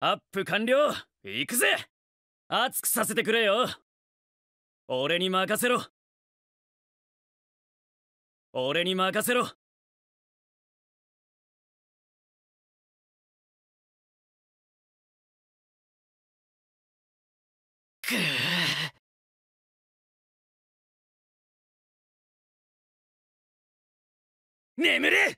アップ完了行くぜ熱くさせてくれよ俺に任せろ俺に任せろくぅ眠れ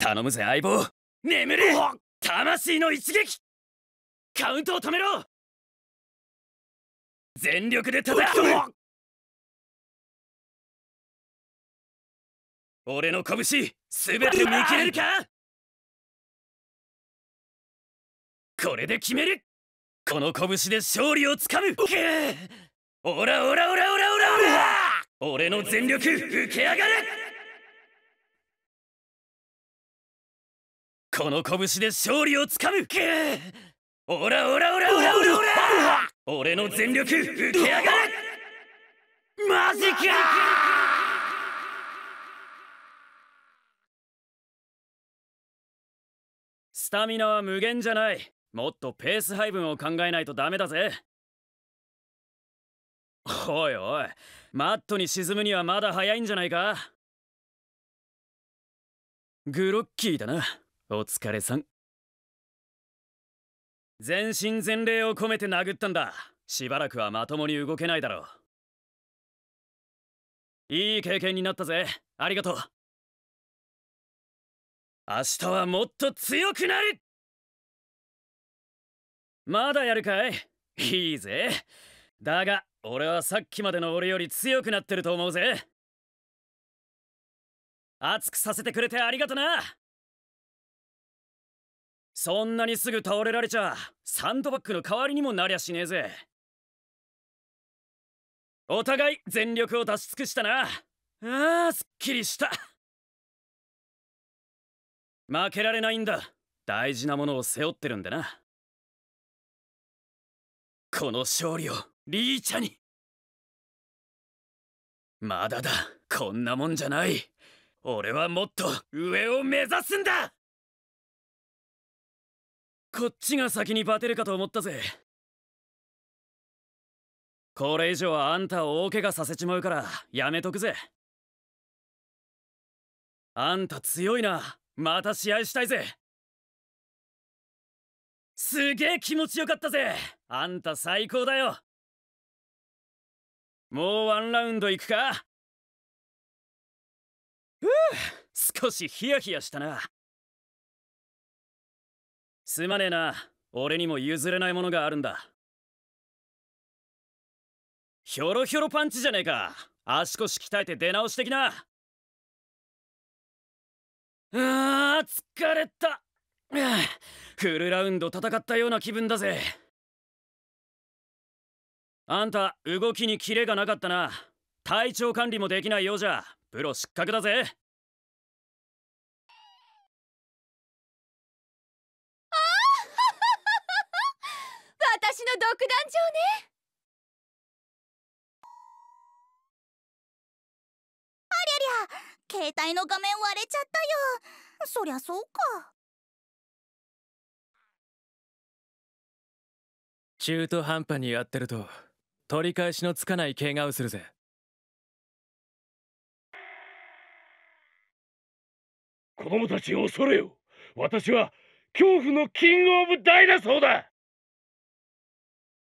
頼むぜ相棒眠れ魂の一撃カウントを止めろ全力で叩き込む俺の拳すべて見切れるかこれで決めるこの拳で勝利をつかむオラオラオラオラオラオラ俺の全力受け上がれこの拳で勝利をつかむオラオラオラオラオラオラ俺の全力受け上がれマジかスタミナは無限じゃないもっとペース配分を考えないとダメだぜおいおいマットに沈むにはまだ早いんじゃないかグロッキーだなお疲れさん全身全霊を込めて殴ったんだしばらくはまともに動けないだろういい経験になったぜありがとう明日はもっと強くなるまだやるかいいいぜだが俺はさっきまでの俺より強くなってると思うぜ熱くさせてくれてありがとなそんなにすぐ倒れられちゃサンドバッグの代わりにもなりゃしねえぜお互い全力を出し尽くしたなあーすっきりした負けられないんだ大事なものを背負ってるんでなこの勝利をリーチャにまだだこんなもんじゃない俺はもっと上を目指すんだこっちが先にバテるかと思ったぜこれ以上あんたを大怪我させちまうからやめとくぜあんた強いなまた試合したいぜすげえ気持ちよかったぜあんた最高だよもうワンラウンド行くかうう少しヒヤヒヤしたなすまねえな俺にも譲れないものがあるんだひょろひょろパンチじゃねえか足腰鍛えて出直してきなあー疲れたフルラウンド戦ったような気分だぜあんた動きにキレがなかったな体調管理もできないようじゃプロ失格だぜ私の独壇場ねありゃりゃ携帯の画面割れちゃったよそりゃそうか中途半端にやってると取り返しのつかない怪我をするぜ子供たちを恐れよ私は恐怖のキングオブダイナソーだ